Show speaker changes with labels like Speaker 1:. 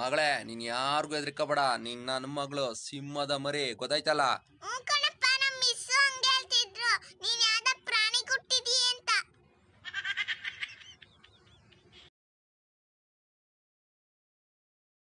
Speaker 1: ಮಗಳೇ ನೀನ್ ಯಾರಿಗೂ ಹೆದರ್ಕೋಬೇಡ ನಿನ್ನ ನನ್ನ ಮಗಳು ಸಿಂಹದ ಮರಿ ಗೊತ್ತಾಯ್ತಲ್ಲ